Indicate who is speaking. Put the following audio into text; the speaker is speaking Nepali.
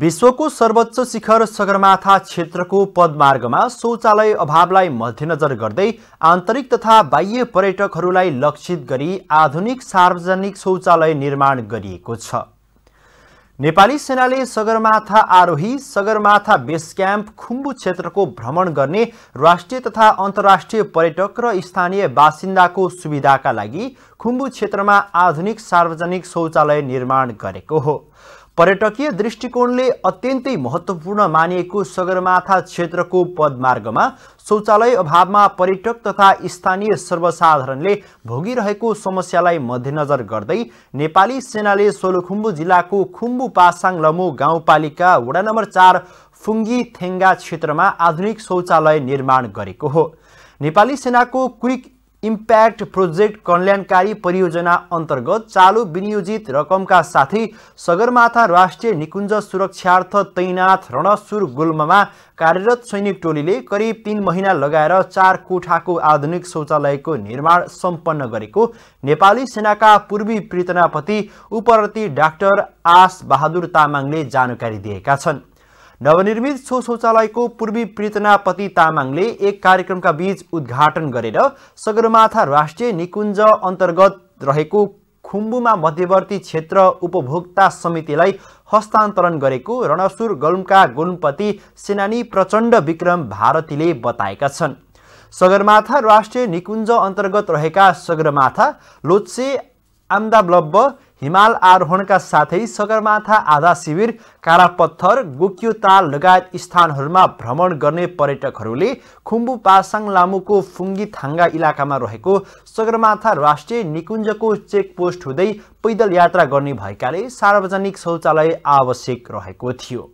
Speaker 1: विश्वको सर्वोच्च शिखर सगरमाथा क्षेत्रको पदमार्गमा शौचालय अभावलाई मध्यनजर गर्दै आन्तरिक तथा बाह्य पर्यटकहरूलाई लक्षित गरी आधुनिक सार्वजनिक शौचालय निर्माण गरिएको छ नेपाली सेनाले सगरमाथा आरोही सगरमाथा बेस क्याम्प खुम्बु क्षेत्रको भ्रमण गर्ने राष्ट्रिय तथा अन्तर्राष्ट्रिय पर्यटक र स्थानीय बासिन्दाको सुविधाका लागि खुम्बु क्षेत्रमा आधुनिक सार्वजनिक शौचालय निर्माण गरेको हो पर्यटकीय दृष्टिकोणले अत्यन्तै महत्त्वपूर्ण मानिएको सगरमाथा क्षेत्रको पदमार्गमा शौचालय अभावमा पर्यटक तथा स्थानीय सर्वसाधारणले भोगिरहेको समस्यालाई मध्यनजर गर्दै नेपाली सेनाले सोलुखुम्बु जिल्लाको खुम्बु पासाङ लमु गाउँपालिका वडा नम्बर चार फुङ्गी थेङ्गा क्षेत्रमा आधुनिक शौचालय निर्माण गरेको हो नेपाली सेनाको क्विक इम्प्याक्ट प्रोजेक्ट कल्याणकारी परियोजना अन्तर्गत चालु विनियोजित रकमका साथै सगरमाथा राष्ट्रिय निकुञ्ज सुरक्षार्थ तैनाथ रणसुर गुल्ममा कार्यरत सैनिक टोलीले करिब तिन महिना लगाएर चार कोठाको आधुनिक शौचालयको निर्माण सम्पन्न गरेको नेपाली सेनाका पूर्वी प्रितनापति उपरती डाक्टर आस बहादुर तामाङले जानकारी दिएका छन् नवनिर्मित सो शौचालयको पूर्वी प्रीतनापति तामाङले एक कार्यक्रमका बीच उद्घाटन गरेर सगरमाथा राष्ट्रिय निकुञ्ज अन्तर्गत रहेको खुम्बुमा मध्यवर्ती क्षेत्र उपभोक्ता समितिलाई हस्तान्तरण गरेको रणसुर गलुङका गोलपति सेनानी प्रचण्ड विक्रम भारतीले बताएका छन् सगरमाथा राष्ट्रिय निकुञ्ज अन्तर्गत रहेका सगरमाथा लोत्से आम्दाब्लब्ब हिमाल आरोहणका साथै सगरमाथा आधा शिविर कारापत्थर गोक्यो ताल लगायत स्थानहरूमा भ्रमण गर्ने पर्यटकहरूले खुम्बु पासाङ लामुको थाङ्गा इलाकामा रहेको सगरमाथा राष्ट्रिय निकुञ्जको चेकपोस्ट हुँदै पैदल यात्रा गर्ने भएकाले सार्वजनिक शौचालय आवश्यक रहेको थियो